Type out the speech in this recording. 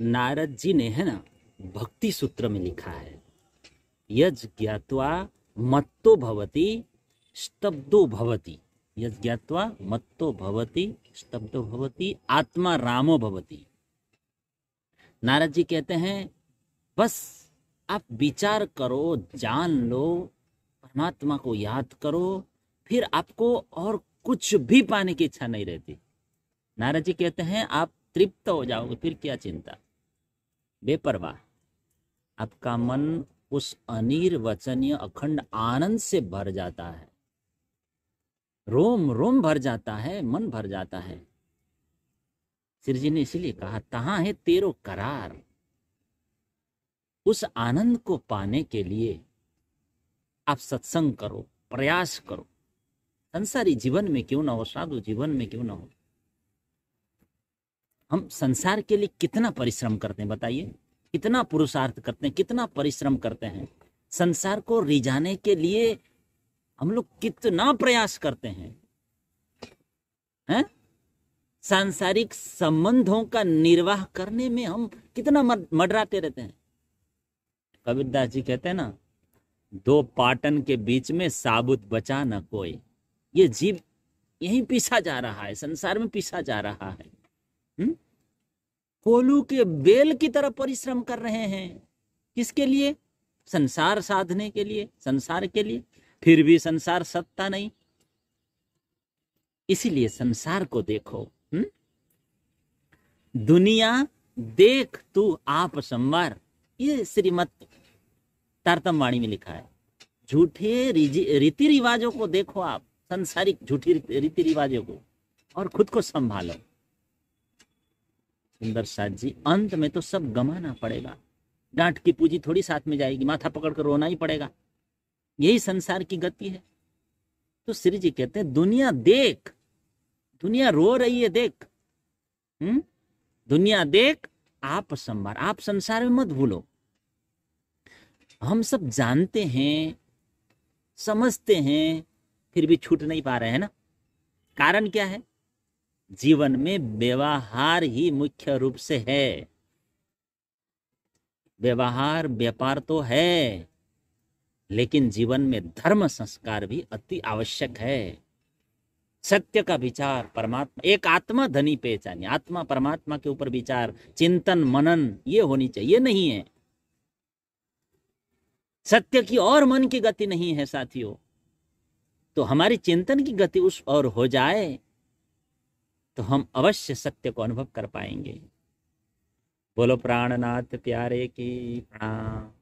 नारद जी ने है ना भक्ति सूत्र में लिखा है यज ज्ञातवा मत्तो भवती स्तब्दो भवती यज ज्ञातवा मत्तो भवती स्तब्दो भवती आत्मा रामो भवती नारद जी कहते हैं बस आप विचार करो जान लो परमात्मा को याद करो फिर आपको और कुछ भी पाने की इच्छा नहीं रहती नारद जी कहते हैं आप तृप्त हो जाओगे फिर क्या चिंता बेपरवाह आपका मन उस अनिर वचनीय अखंड आनंद से भर जाता है रोम रोम भर जाता है मन भर जाता है श्री जी ने इसीलिए कहा तहा है तेरो करार उस आनंद को पाने के लिए आप सत्संग करो प्रयास करो संसारी जीवन में क्यों ना हो साधु जीवन में क्यों ना हो हम संसार के लिए कितना परिश्रम करते हैं बताइए कितना पुरुषार्थ करते हैं कितना परिश्रम करते हैं संसार को रिझाने के लिए हम लोग कितना प्रयास करते हैं है? सांसारिक संबंधों का निर्वाह करने में हम कितना मडराते रहते हैं कबीरदास जी कहते हैं ना दो पाटन के बीच में साबुत बचा न कोई ये जीव यही पीसा जा रहा है संसार में पीसा जा रहा है हुँ? हम्म? कोलू के बेल की तरह परिश्रम कर रहे हैं किसके लिए संसार साधने के लिए संसार के लिए फिर भी संसार सत्ता नहीं इसीलिए संसार को देखो हुँ? हम्म? दुनिया देख तू आप संवार ये श्रीमत तारतमवाणी में लिखा है झूठे रीति रिवाजों को देखो आप संसारिक झूठी रीति रिवाजों को और खुद को संभालो सुंदर साथ जी अंत में तो सब गमाना पड़ेगा डांट की पूंजी थोड़ी साथ में जाएगी माथा पकड़ कर रोना ही पड़ेगा यही संसार की गति है तो श्री जी कहते हैं दुनिया देख दुनिया रो रही है देख हम्म दुनिया देख आप संभार आप संसार में मत भूलो हम सब जानते हैं समझते हैं फिर भी छूट नहीं पा रहे हैं ना कारण क्या है जीवन में व्यवहार ही मुख्य रूप से है व्यवहार व्यापार तो है लेकिन जीवन में धर्म संस्कार भी अति आवश्यक है सत्य का विचार परमात्मा एक आत्मा धनी पहचानी आत्मा परमात्मा के ऊपर विचार चिंतन मनन ये होनी चाहिए नहीं है सत्य की और मन की गति नहीं है साथियों तो हमारी चिंतन की गति उस और हो जाए तो हम अवश्य सत्य को अनुभव कर पाएंगे बोलो प्राणनाथ प्यारे की प्रणाम